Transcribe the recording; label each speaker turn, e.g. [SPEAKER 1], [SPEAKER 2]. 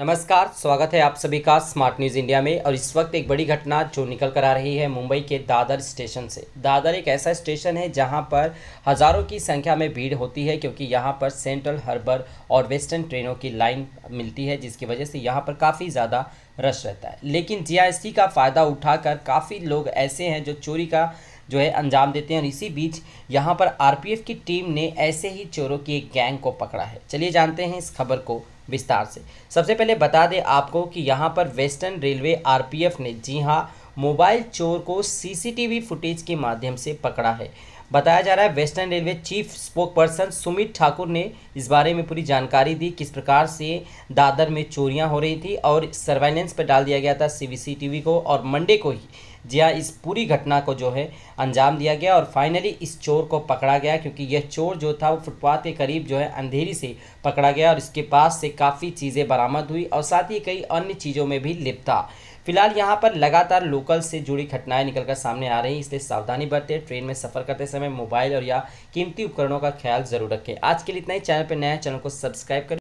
[SPEAKER 1] नमस्कार स्वागत है आप सभी का स्मार्ट न्यूज़ इंडिया में और इस वक्त एक बड़ी घटना जो निकल कर आ रही है मुंबई के दादर स्टेशन से दादर एक ऐसा स्टेशन है जहां पर हज़ारों की संख्या में भीड़ होती है क्योंकि यहां पर सेंट्रल हर्बर और वेस्टर्न ट्रेनों की लाइन मिलती है जिसकी वजह से यहां पर काफ़ी ज़्यादा रश रहता है लेकिन जी का फ़ायदा उठाकर काफ़ी लोग ऐसे हैं जो चोरी का जो है अंजाम देते हैं और इसी बीच यहाँ पर आर की टीम ने ऐसे ही चोरों की एक गैंग को पकड़ा है चलिए जानते हैं इस खबर को विस्तार से सबसे पहले बता दें आपको कि यहाँ पर वेस्टर्न रेलवे आरपीएफ ने जी हाँ मोबाइल चोर को सीसीटीवी फुटेज के माध्यम से पकड़ा है बताया जा रहा है western railway chief spokesperson Sumit Thakur ने इस बारे में पूरी जानकारी दी किस प्रकार से दादर में चोरियां हो रही थी और सर्वेलेंस पर डाल दिया गया था सीवीसीटीवी को और मंडे को ही जिया इस पूरी घटना को जो है अंजाम दिया गया और फाइनली इस चोर को पकड़ा गया क्योंकि यह चोर जो था वो फुटपाथ के करीब जो है अंधेरी से पकड़ा गया और इसके पास से काफ़ी चीज़ें बरामद हुई और साथ ही कई अन्य चीज़ों में भी लिप्त था फिलहाल यहाँ पर लगातार लोकल से जुड़ी घटनाएं निकलकर सामने आ रही हैं इसलिए सावधानी बरतें ट्रेन में सफ़र करते समय समय मोबाइल और या कीमती उपकरणों का ख्याल जरूर रखें आज के लिए इतना ही चैनल पर नया चैनल को सब्सक्राइब करें